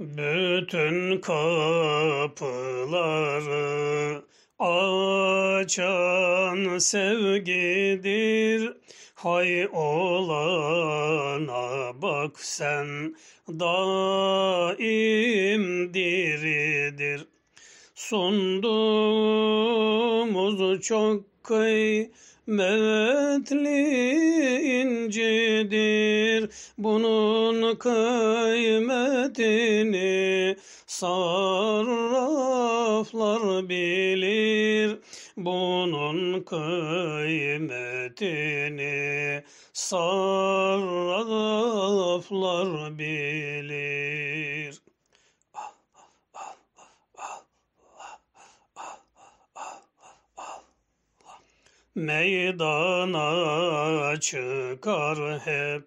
Bütün kapıları açan sevgidir. Hay olana bak sen daim diridir. Sunduğumuz çok kıymetli incidir bunun kıymetini sarraflar bilir bunun kıymetini sarraflar bilir meydana çıkar hep.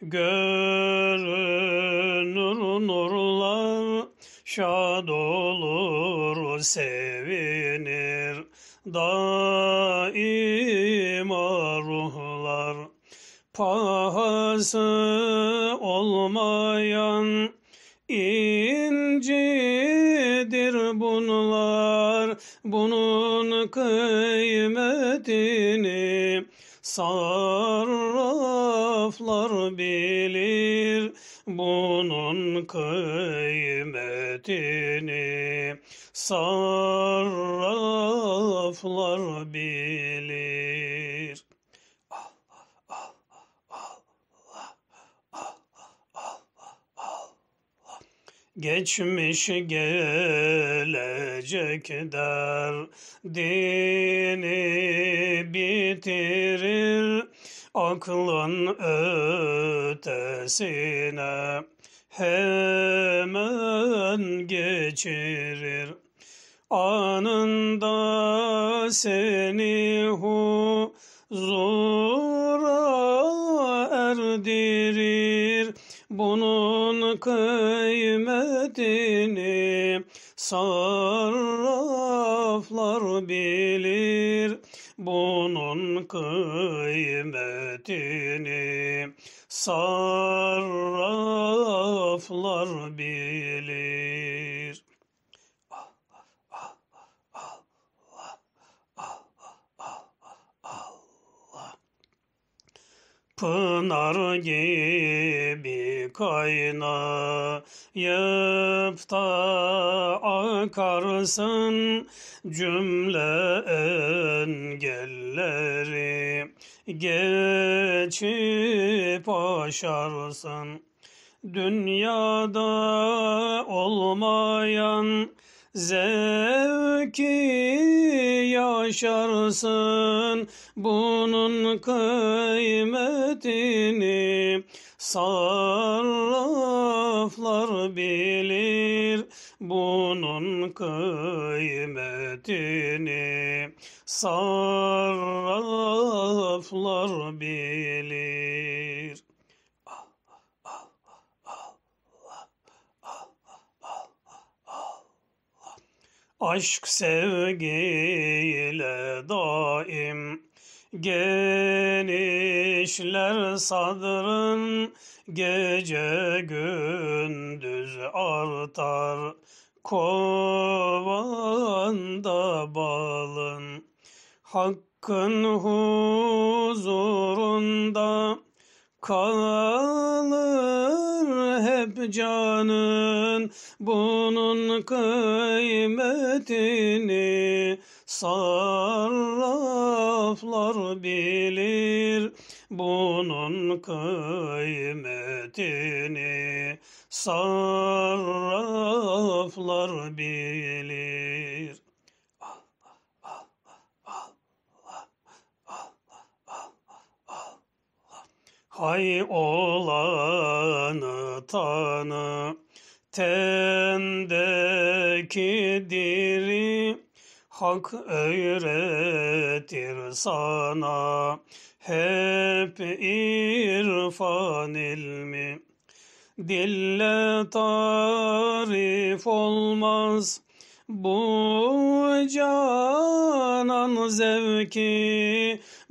Görünür nurlar, şad olur, sevinir. Daima ruhlar, pahası olmayan, iyi bunun kıymetini sarraflar bilir bunun kıymetini sarraflar bilir Geçmiş gelecek der, dini bitirir, aklın ötesine hemen geçirir. Anında seni huzur kıymetini sarraflar bilir. Bunun kıymetini sarraflar bilir. Pınar gibi kaynayıp da akarsın cümle engelleri geçip aşarsın. Dünyada olmayan zevki yaşarsın bunun kıymetini sarraflar bilir bunun kıymetini sarraflar bilir Aşk sevgiyle daim Genişler sadrın gece gündüz artar Kovanda balın Hakkın huzurunda kalın hep canın bunun kıymetini sarraflar bilir bunun kıymetini sarraflar bilir Hay olanı tanı Tendeki diri Hak öğretir sana Hep irfan ilmi Dille tarif olmaz Bu canan zevki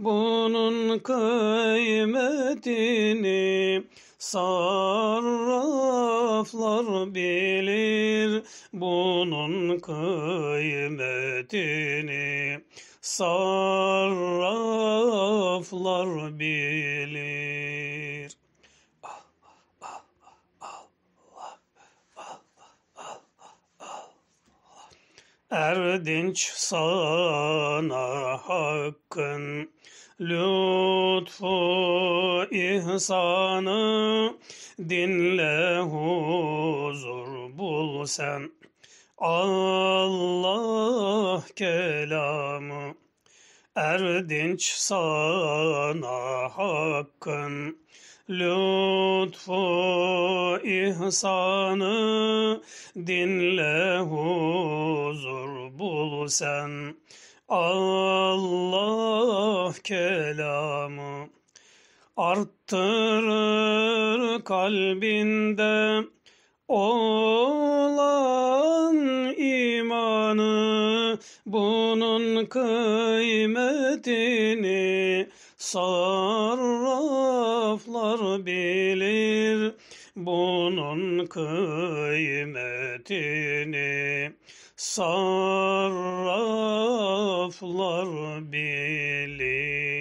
bunun kıymetini sarraflar bilir bunun kıymetini sarraflar bilir Erdinç sana hakkın lütfu ihsanı dinle huzur bul sen Allah kelamı erdinç sana hakkın lütfu ihsanı dinle huzur bul sen Allah kelamı arttırır kalbinde olan imanı bunun kıymetini sarraflar bilir bunun kıymetini sarraflar bilir.